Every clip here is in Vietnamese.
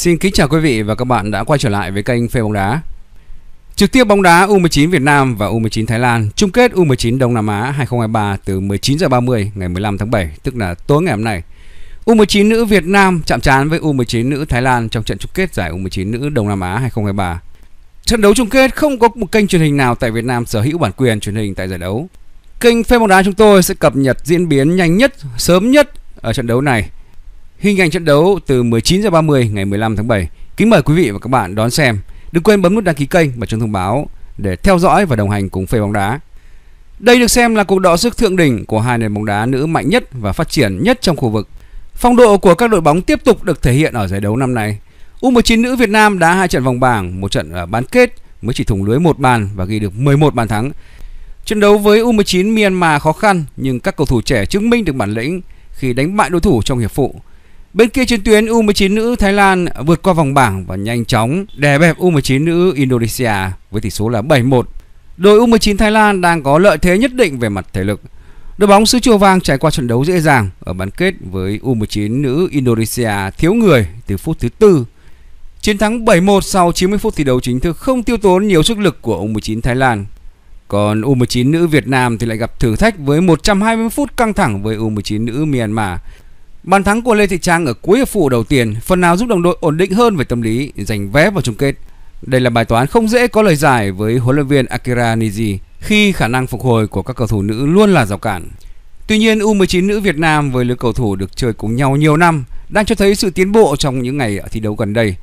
Xin kính chào quý vị và các bạn đã quay trở lại với kênh Phê bóng đá. Trực tiếp bóng đá U19 Việt Nam và U19 Thái Lan chung kết U19 Đông Nam Á 2023 từ 19h30 ngày 15 tháng 7, tức là tối ngày hôm nay. U19 nữ Việt Nam chạm trán với U19 nữ Thái Lan trong trận chung kết giải U19 nữ Đông Nam Á 2023. Trận đấu chung kết không có một kênh truyền hình nào tại Việt Nam sở hữu bản quyền truyền hình tại giải đấu. Kênh Phê bóng đá chúng tôi sẽ cập nhật diễn biến nhanh nhất, sớm nhất ở trận đấu này Hình ảnh trận đấu từ 19 h 30 ngày 15 tháng 7. Kính mời quý vị và các bạn đón xem. Đừng quên bấm nút đăng ký kênh và chuông thông báo để theo dõi và đồng hành cùng Phê bóng đá. Đây được xem là cuộc đọ sức thượng đỉnh của hai nền bóng đá nữ mạnh nhất và phát triển nhất trong khu vực. Phong độ của các đội bóng tiếp tục được thể hiện ở giải đấu năm nay. U19 nữ Việt Nam đã hai trận vòng bảng, một trận ở bán kết mới chỉ thủng lưới một bàn và ghi được 11 bàn thắng. Trận đấu với U19 Myanmar khó khăn nhưng các cầu thủ trẻ chứng minh được bản lĩnh khi đánh bại đối thủ trong hiệp phụ. Bên kia trên tuyến U19 nữ Thái Lan vượt qua vòng bảng và nhanh chóng đè bẹp U19 nữ Indonesia với tỷ số là 7-1. Đội U19 Thái Lan đang có lợi thế nhất định về mặt thể lực. Đội bóng xứ chùa vàng trải qua trận đấu dễ dàng ở bán kết với U19 nữ Indonesia thiếu người từ phút thứ tư. Chiến thắng 7-1 sau 90 phút thi đấu chính thức không tiêu tốn nhiều sức lực của U19 Thái Lan. Còn U19 nữ Việt Nam thì lại gặp thử thách với 120 phút căng thẳng với U19 nữ Myanmar. Bàn thắng của Lê Thị Trang ở cuối hiệp phụ đầu tiên phần nào giúp đồng đội ổn định hơn về tâm lý, giành vé vào chung kết. Đây là bài toán không dễ có lời giải với huấn luyện viên Akira Niji khi khả năng phục hồi của các cầu thủ nữ luôn là rào cản. Tuy nhiên, U19 nữ Việt Nam với lứa cầu thủ được chơi cùng nhau nhiều năm đang cho thấy sự tiến bộ trong những ngày thi đấu gần đây.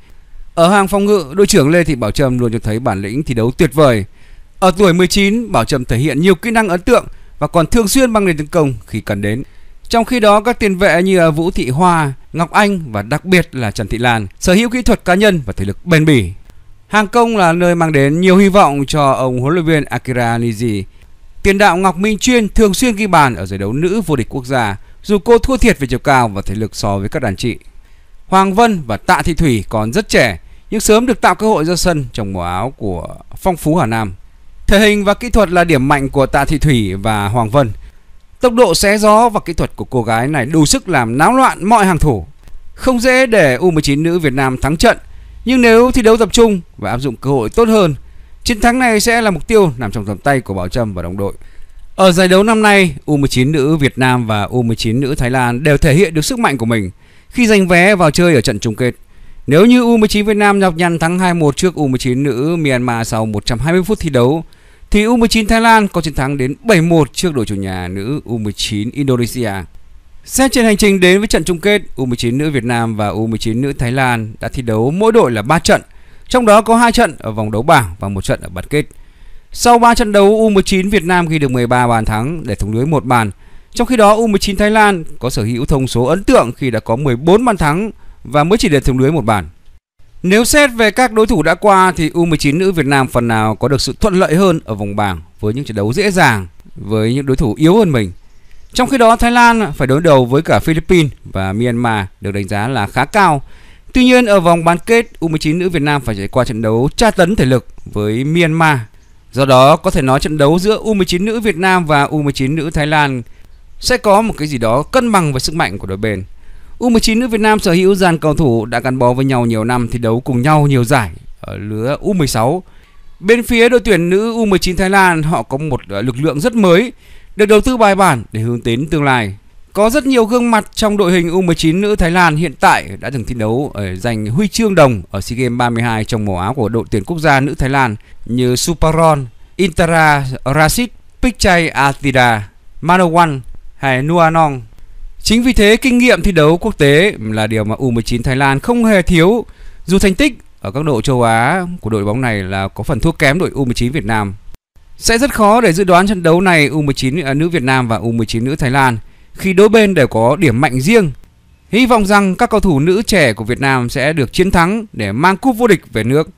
Ở hàng phòng ngự, đội trưởng Lê Thị Bảo Trâm luôn cho thấy bản lĩnh thi đấu tuyệt vời. Ở tuổi 19, Bảo Trâm thể hiện nhiều kỹ năng ấn tượng và còn thường xuyên mang lên tấn công khi cần đến. Trong khi đó các tiền vệ như à, Vũ Thị Hoa, Ngọc Anh và đặc biệt là Trần Thị Lan sở hữu kỹ thuật cá nhân và thể lực bền bỉ. Hàng công là nơi mang đến nhiều hy vọng cho ông huấn luyện viên Akira Niji. Tiền đạo Ngọc Minh Chuyên thường xuyên ghi bàn ở giải đấu nữ vô địch quốc gia, dù cô thua thiệt về chiều cao và thể lực so với các đàn chị. Hoàng Vân và Tạ Thị Thủy còn rất trẻ, nhưng sớm được tạo cơ hội ra sân trong màu áo của Phong Phú Hà Nam. Thể hình và kỹ thuật là điểm mạnh của Tạ Thị Thủy và Hoàng Vân – Tốc độ xé gió và kỹ thuật của cô gái này đủ sức làm náo loạn mọi hàng thủ. Không dễ để U19 nữ Việt Nam thắng trận, nhưng nếu thi đấu tập trung và áp dụng cơ hội tốt hơn, chiến thắng này sẽ là mục tiêu nằm trong tầm tay của Bảo Trâm và đồng đội. Ở giải đấu năm nay, U19 nữ Việt Nam và U19 nữ Thái Lan đều thể hiện được sức mạnh của mình khi giành vé vào chơi ở trận chung kết. Nếu như U19 Việt Nam nhọc nhằn thắng 2-1 trước U19 nữ Myanmar sau 120 phút thi đấu thì U19 Thái Lan có chiến thắng đến 7-1 trước đội chủ nhà nữ U19 Indonesia. Xét trên hành trình đến với trận chung kết, U19 nữ Việt Nam và U19 nữ Thái Lan đã thi đấu mỗi đội là 3 trận, trong đó có 2 trận ở vòng đấu bảng và một trận ở bán kết. Sau 3 trận đấu, U19 Việt Nam ghi được 13 bàn thắng để thủng lưới một bàn. Trong khi đó, U19 Thái Lan có sở hữu thông số ấn tượng khi đã có 14 bàn thắng và mới chỉ để thủng lưới một bàn. Nếu xét về các đối thủ đã qua thì U19 nữ Việt Nam phần nào có được sự thuận lợi hơn ở vòng bảng với những trận đấu dễ dàng với những đối thủ yếu hơn mình. Trong khi đó Thái Lan phải đối đầu với cả Philippines và Myanmar được đánh giá là khá cao. Tuy nhiên ở vòng bán kết U19 nữ Việt Nam phải trải qua trận đấu tra tấn thể lực với Myanmar. Do đó có thể nói trận đấu giữa U19 nữ Việt Nam và U19 nữ Thái Lan sẽ có một cái gì đó cân bằng về sức mạnh của đôi bên. U19 nữ Việt Nam sở hữu dàn cầu thủ đã gắn bó với nhau nhiều năm thi đấu cùng nhau nhiều giải ở lứa U16. Bên phía đội tuyển nữ U19 Thái Lan, họ có một ờ, lực lượng rất mới, được đầu tư bài bản để hướng đến tương lai. Có rất nhiều gương mặt trong đội hình U19 nữ Thái Lan hiện tại đã từng thi đấu ở giành huy chương đồng ở SEA Games 32 trong màu áo của đội tuyển quốc gia nữ Thái Lan như Suparon, Intara Rasid, Pichai Atida, Manowan hay Nuanong. Chính vì thế kinh nghiệm thi đấu quốc tế là điều mà U19 Thái Lan không hề thiếu. Dù thành tích ở các độ châu Á của đội bóng này là có phần thua kém đội U19 Việt Nam. Sẽ rất khó để dự đoán trận đấu này U19 à, nữ Việt Nam và U19 nữ Thái Lan khi đối bên đều có điểm mạnh riêng. Hy vọng rằng các cầu thủ nữ trẻ của Việt Nam sẽ được chiến thắng để mang cúp vô địch về nước.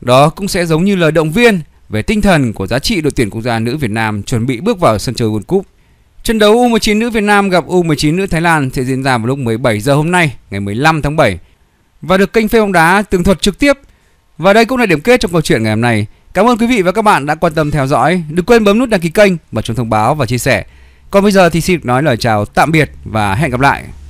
Đó cũng sẽ giống như lời động viên về tinh thần của giá trị đội tuyển quốc gia nữ Việt Nam chuẩn bị bước vào sân chơi World Cup. Trận đấu U19 nữ Việt Nam gặp U19 nữ Thái Lan sẽ diễn ra vào lúc 17 giờ hôm nay, ngày 15 tháng 7 và được kênh Phê bóng đá tường thuật trực tiếp. Và đây cũng là điểm kết trong câu chuyện ngày hôm nay. Cảm ơn quý vị và các bạn đã quan tâm theo dõi. Đừng quên bấm nút đăng ký kênh, bật chuông thông báo và chia sẻ. Còn bây giờ thì xin được nói lời chào tạm biệt và hẹn gặp lại.